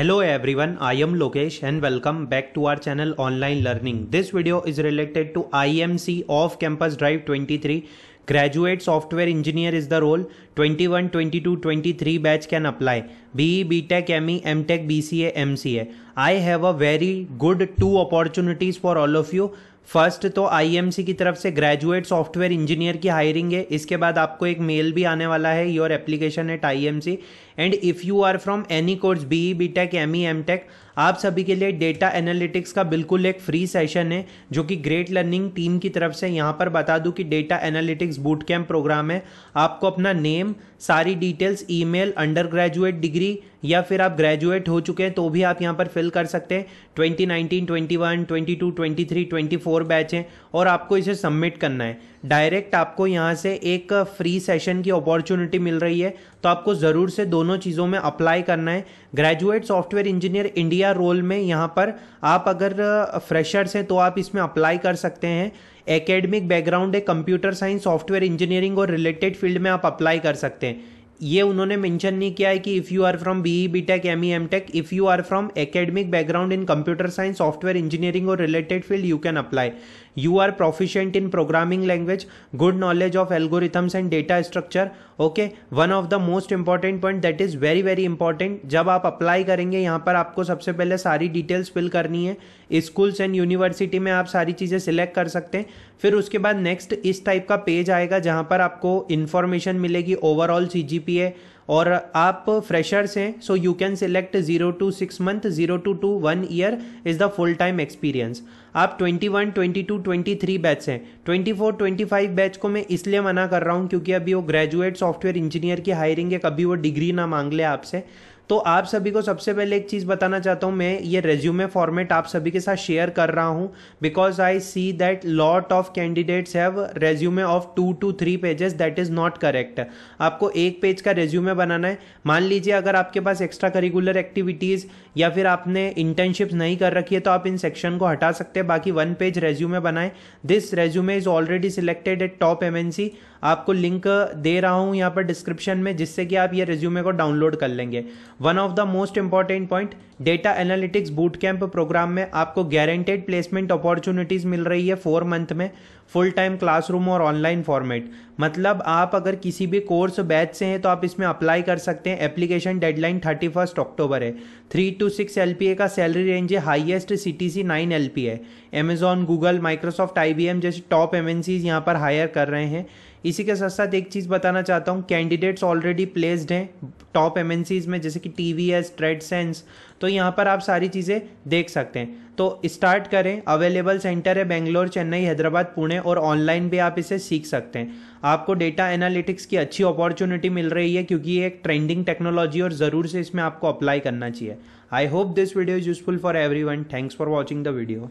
Hello everyone, I am Lokesh and welcome back to our channel Online Learning. This video is related to IMC of Campus Drive 23. Graduate Software Engineer is the role. 21, 22, 23 batch can apply. BE, BTech, ME, MTech, BCA, MCA. I have a very good two opportunities for all of you. First तो IMC की तरफ से graduate software engineer की hiring है इसके बाद आपको एक मेल भी आने वाला है your application at IMC and if you are from any course B E B tech M E M tech आप सभी के लिए डेटा एनालिटिक्स का बिल्कुल एक फ्री सेशन है जो कि ग्रेट लर्निंग टीम की तरफ से यहाँ पर बता दूँ कि data analytics boot camp program है आपको अपना नेम सारी details email undergraduate degree या फिर आप ग्रेजुएट हो चुके हैं तो भी आप यहाँ पर फिल कर सकते हैं twenty nineteen twenty one twenty two twenty three twenty four four batch हैं और आपको इसे सबमिट करना है डायरेक्ट आपको यहाँ से एक फ्री सेशन की अपॉर्चुनिटी मिल रही है तो आपको ज़रूर से दोनों चीज़ों में अप्लाई करना है graduate software engineer India role में यहाँ पर आप अगर फ्रेशर्स हैं तो आप इसमें अप्लाई कर सकते हैं एकेडमिक बैकग्राउंड है कंप्यूटर साइंस सॉफ्टवेयर इंजीनियरिंग और रिलेटेड फील्ड में आप अप्लाई कर सकते हैं ये उन्होंने मेंशन नहीं किया है कि if you are from B E B tech M E M tech if you are from academic background in computer science software engineering और related field you can apply you are proficient in programming language good knowledge of algorithms and data structure okay one of the most important point that is very very important जब आप apply करेंगे यहां पर आपको सबसे पहले सारी details fill करनी है स्कूल्स एंड यूनिवर्सिटी में आप सारी चीजें सिलेक्ट कर सकते हैं फिर उसके बाद नेक्स्ट इस टाइप का पेज आएगा जहां पर आपको इन्फॉर्मेशन मिलेगी ओवरऑल सी और आप फ्रेशर्स हैं so you can select zero to six month zero to two one year is the full time experience आप twenty twenty one to twenty three batch हैं twenty four twenty five batch को मैं इसलिए मना कर रहा हूँ क्योंकि अभी वो ग्रेजुएट सॉफ्टवेयर इंजीनियर की हायरिंग है कभी वो डिग्री ना मांग ले आपसे तो आप सभी को सबसे पहले एक चीज़ बताना चाहता हूँ मैं ये रेज्यूमे फॉर्मेट आप सभी के साथ शेयर कर रहा हूँ because I see that lot of candidates have resume of two to three pages that is not correct आपको एक पेज का रेज्यूमे बनाना है मान लीजिए अगर आपके पास एक्स्ट्रा करिकुलर एक्टिविटीज़ या फिर आपने इंटर्नशिप नहीं कर रखी है तो आप इन सेक्शन को हटा सकते हैं बाकी वन पेज रेज्यूमे बनाए this resume is already selected at top MNC आपको लिंक दे रहा हूं यहाँ पर डिस्क्रिप्शन में जिससे कि आप ये रेज्यूमे को डाउनलोड कर लेंगे one of the most important point data analytics boot camp program में आपको गारंटेड प्लेसमेंट अपॉर्चुनिटीज मिल रही है फोर मंथ में फुल टाइम क्लासरूम और ऑनलाइन फॉर्मेट मतलब आप अगर किसी भी कोर्स बैच से हैं तो आप इसमें अप्लाई कर सकते हैं application deadline thirty first October है थ्री टू सिक्स एल का सैलरी रेंज है highest C T C nine L P है Amazon Google Microsoft I B M जैसे टॉप एम एन सीज यहाँ पर हायर कर रहे हैं इसी के साथ साथ एक चीज़ बताना चाहता हूँ कैंडिडेट्स ऑलरेडी प्लेस्ड हैं टॉप एम में जैसे कि T V S trade sense तो यहाँ पर आप सारी चीज़ें देख सकते हैं तो स्टार्ट करें अवेलेबल सेंटर है बेंगलोर चेन्नई हैदराबाद पुणे और ऑनलाइन भी आप इसे सीख सकते हैं आपको डेटा एनालिटिक्स की अच्छी अपॉर्चुनिटी मिल रही है क्योंकि ये एक ट्रेंडिंग टेक्नोलॉजी और ज़रूर से इसमें आपको अप्लाई करना चाहिए I hope this video is useful for everyone thanks for watching the video